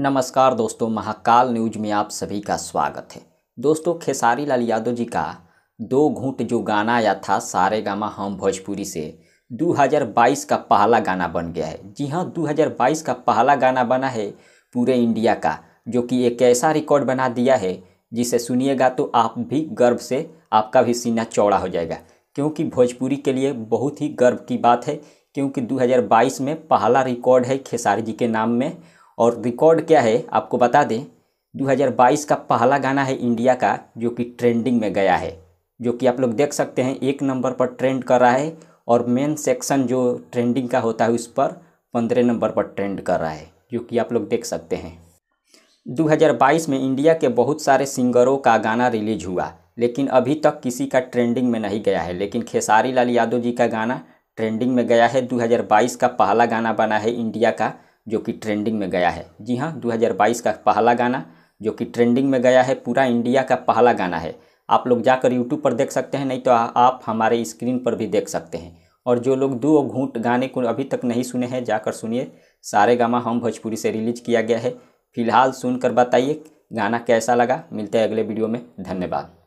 नमस्कार दोस्तों महाकाल न्यूज़ में आप सभी का स्वागत है दोस्तों खेसारी लाल यादव जी का दो घूंट जो गाना आया था सारे गामा हम भोजपुरी से 2022 का पहला गाना बन गया है जी हाँ 2022 का पहला गाना बना है पूरे इंडिया का जो कि एक ऐसा रिकॉर्ड बना दिया है जिसे सुनिएगा तो आप भी गर्व से आपका भी सीना चौड़ा हो जाएगा क्योंकि भोजपुरी के लिए बहुत ही गर्व की बात है क्योंकि 2022 में पहला रिकॉर्ड है खेसारी जी के नाम में और रिकॉर्ड क्या है आपको बता दें 2022 का पहला गाना है इंडिया का जो कि ट्रेंडिंग में गया है जो कि आप लोग देख सकते हैं एक नंबर पर ट्रेंड कर रहा है और मेन सेक्शन जो ट्रेंडिंग का होता है उस पर पंद्रह नंबर पर ट्रेंड कर रहा है जो कि आप लोग देख सकते हैं 2022 में इंडिया के बहुत सारे सिंगरों का गाना रिलीज हुआ लेकिन अभी तक किसी का ट्रेंडिंग में नहीं गया है लेकिन खेसारी लाल यादव जी का गाना ट्रेंडिंग में गया है 2022 का पहला गाना बना है इंडिया का जो कि ट्रेंडिंग में गया है जी हाँ 2022 का पहला गाना जो कि ट्रेंडिंग में गया है पूरा इंडिया का पहला गाना है आप लोग जाकर यूट्यूब पर देख सकते हैं नहीं तो आप हमारे स्क्रीन पर भी देख सकते हैं और जो लोग दो घूंट गाने को अभी तक नहीं सुने हैं जाकर सुनिए सारे गामा हम भोजपुरी से रिलीज किया गया है फिलहाल सुनकर बताइए गाना कैसा लगा मिलते हैं अगले वीडियो में धन्यवाद